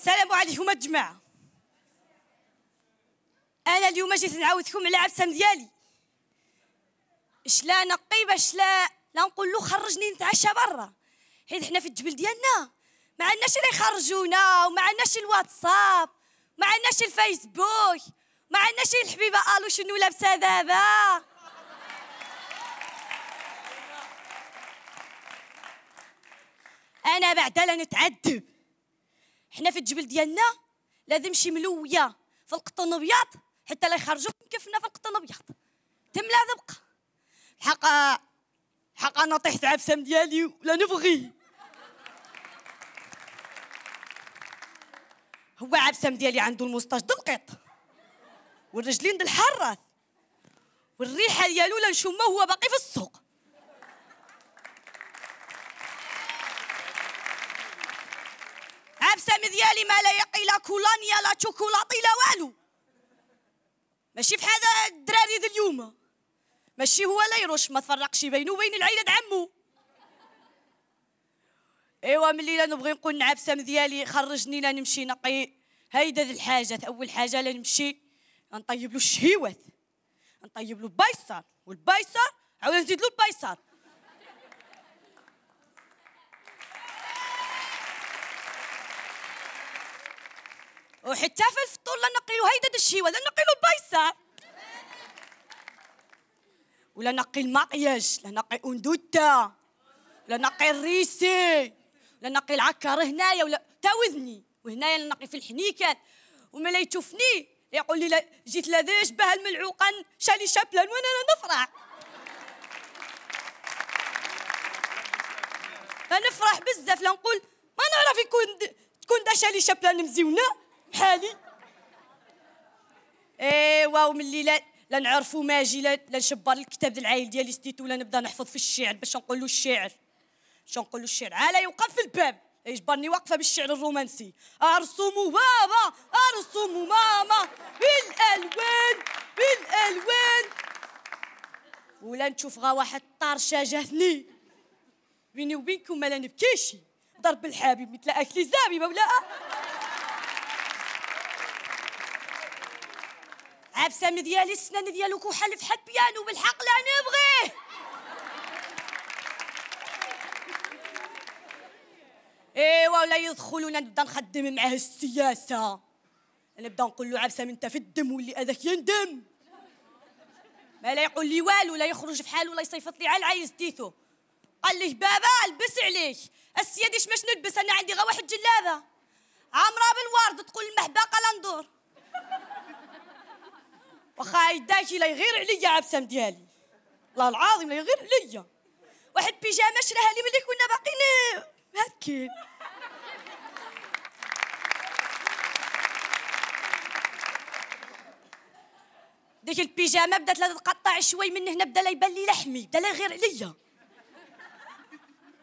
السلام عليكم الجماعة أنا اليوم جيت نعاودكم على عبسام ديالي شلا نقي باش لا لا نقول له خرجني نتعشى برا حيت حنا في الجبل ديالنا ما عندناش اللي يخرجونا وما عندناش الواتساب ما عندناش الفيسبوك ما عندناش الحبيبة الو شنو لابسة دابا أنا بعدا لا نتعذب حنا في الجبل ديالنا لازم شي ملويه في القطن ابيض حتى لا يخرجوا كيفنا في القطن ابيض تم لا تبقى حقا حقا انا طيحت عبسام ديالي ولا نبغي هو عبسام ديالي عنده ديال القط والرجلين ديال الحراث والريحه ديالو لا نشمه هو باقي في الصوت ديالي ما لا يقي لا كولانيا لا شوكولاطي لا والو ماشي بحال الدراري ديال اليوم ماشي هو لا يروش ما تفرقش بينه وبين العيله عمو ايوا ملي لا نبغي نقول نعبسم ديالي خرجني لا نمشي نقي هيدا الحاجات اول حاجه لا نمشي نطيب له الشهيوات نطيب له البيصر والبيصر عاود نزيد له البيصر وحتى في الفطور لا نقيلو هيدا الشيوه لا نقيلو بايسه ولا نقي المقياج لا نقي اندوتا لا نقي الريسي لا نقي العكر هنايا ولا تا وذني وهنايا نقي في الحنيكات وما لا يشوفني يقول لي لا جيت لذا بها الملعوقا شالي شابلان وانا نفرح لا نفرح بزاف لنقول ما نعرف يكون تكون دا شالي شابلان مزيونه بحالي ايوا وملي لا لا نعرفو ماجي لا نشبر الكتاب ديال العايل ديالي ستيت ولا نبدا نحفظ في الشعر باش نقول له الشعر باش نقول له الشعر علا يوقف في الباب يجبرني إيه، واقفه بالشعر الرومانسي ارسم بابا ارسم ماما بالالوان بالالوان ولا نشوف غا واحد طرشه جاتني بيني وبينكم ما لا نبكيش ضرب الحبيب مثل اكلي زابي ولا ابسم ديالي السنان ديالو كحل حد بيانو بالحق لا نبغيه ايوا ولا يدخل ونبدا نبدا نخدم معاه السياسه نبدا نقول له عبسه انت في الدم واللي هذاك يندم ما لا يقول لي والو لا يخرج في حاله ولا يصيفط لي على العايز ديتو قال لي بابا البس عليك السيادي شماش نلبس انا عندي غا واحد جلابه عامره بالورد تقول المحبه يداكي لا يغير عليا عبسام ديالي والله العظيم لا يغير عليا واحد بيجاما شراها لي ملي كنا باقيين هكين ديك البيجامه بدات لا تتقطع شوي من هنا بدا لا يبان لي لحمي بدا لا يغير عليا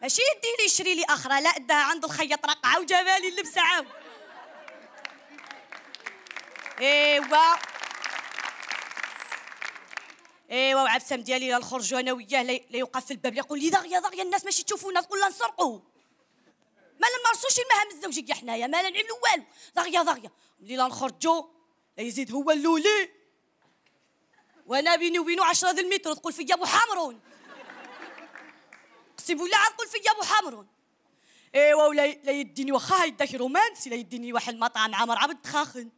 ماشي يدي لي يشري لي اخرى لا دا عند الخياط رقعه وجابالي اللبسه عاود ايوا ايوا وعفسام ديالي الخرج انا وياه لا يوقف في الباب يقول لي دغيا دغيا الناس ماشي تشوفونا تقول لنا نسرقوا ما نمارسوش المهام الزوجيه حنايا ما نعملوا والو دغيا دغيا ملي لا نخرجوا يزيد هو اللولي وانا بيني وبينو 10 ديال المتر تقول فيا ابو حمرون اقسم بالله عاد تقول فيا ابو حمرون ايوا ولا لا يديني واخا هيداك رومانسي لا يديني واحد المطعم عامر عبد خاخن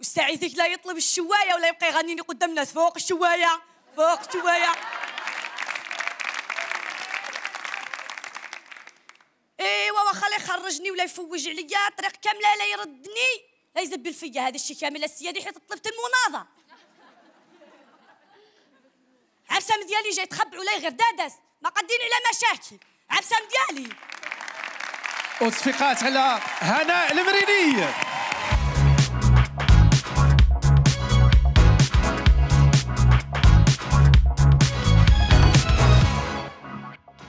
وساعيتك لا يطلب الشوايه ولا يبقى يغنيني الناس فوق الشوايه فوق الشوايه ايوا واخا لا يخرجني ولا يفوج عليا طريق كامله لا يردني لا يزبل فيا هذا الشيء كامل السيادي حيت طلبت المناضه عبسام ديالي جاي تخبع ولا غير دادس ما قادين على مشاكل عبسام ديالي وصفقات على هناء المريني